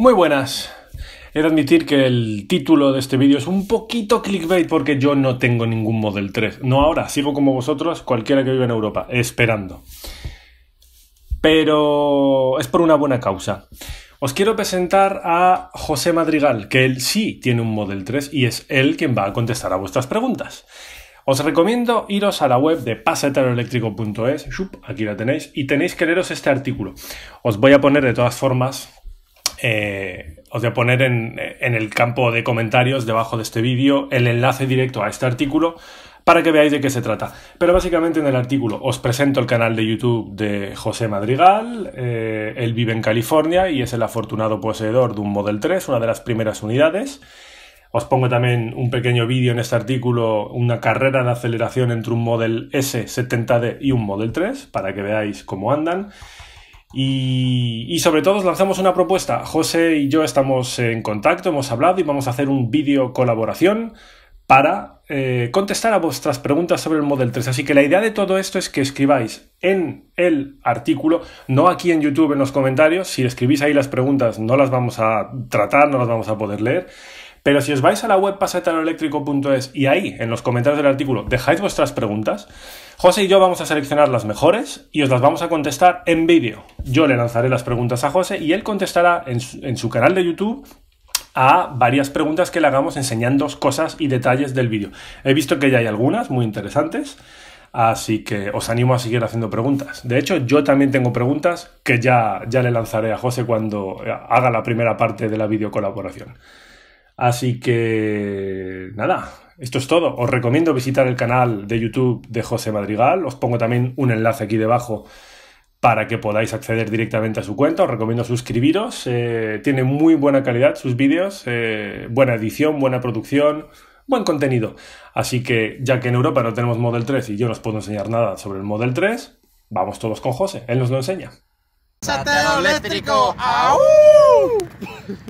Muy buenas. He de admitir que el título de este vídeo es un poquito clickbait porque yo no tengo ningún Model 3. No ahora, sigo como vosotros, cualquiera que vive en Europa, esperando. Pero es por una buena causa. Os quiero presentar a José Madrigal, que él sí tiene un Model 3 y es él quien va a contestar a vuestras preguntas. Os recomiendo iros a la web de paseteroeléctrico.es, aquí la tenéis, y tenéis que leeros este artículo. Os voy a poner de todas formas eh, os voy a poner en, el campo de comentarios debajo de este vídeo el enlace directo a este artículo para que veáis de qué se trata. Pero básicamente en el artículo os presento el canal de YouTube de José Madrigal, eh, él vive en California y es el afortunado poseedor de un Model 3, una de las primeras unidades. Os pongo también un pequeño vídeo en este artículo, una carrera de aceleración entre un Model S70D y un Model 3, para que veáis cómo andan. Y, sobre todo lanzamos una propuesta. José y yo estamos en contacto, hemos hablado y vamos a hacer un vídeo colaboración para eh, contestar a vuestras preguntas sobre el Model 3. Así que la idea de todo esto es que escribáis en el artículo, no aquí en YouTube en los comentarios. Si escribís ahí las preguntas no las vamos a tratar, no las vamos a poder leer. Pero si os vais a la web pasataloeléctrico.es y ahí, en los comentarios del artículo, dejáis vuestras preguntas, José y yo vamos a seleccionar las mejores y os las vamos a contestar en vídeo. Yo le lanzaré las preguntas a José y él contestará en su, canal de YouTube a varias preguntas que le hagamos enseñando cosas y detalles del vídeo. He visto que ya hay algunas muy interesantes, así que os animo a seguir haciendo preguntas. De hecho, yo también tengo preguntas que ya, ya le lanzaré a José cuando haga la primera parte de la videocolaboración. Así que nada, esto es todo. Os recomiendo visitar el canal de YouTube de José Madrigal. Os pongo también un enlace aquí debajo para que podáis acceder directamente a su cuenta. Os recomiendo suscribiros. Eh, tiene muy buena calidad sus vídeos, eh, buena edición, buena producción, buen contenido. Así que ya que en Europa no tenemos Model 3 y yo no os puedo enseñar nada sobre el Model 3, vamos todos con José. Él nos lo enseña. eléctrico! ¡Aú!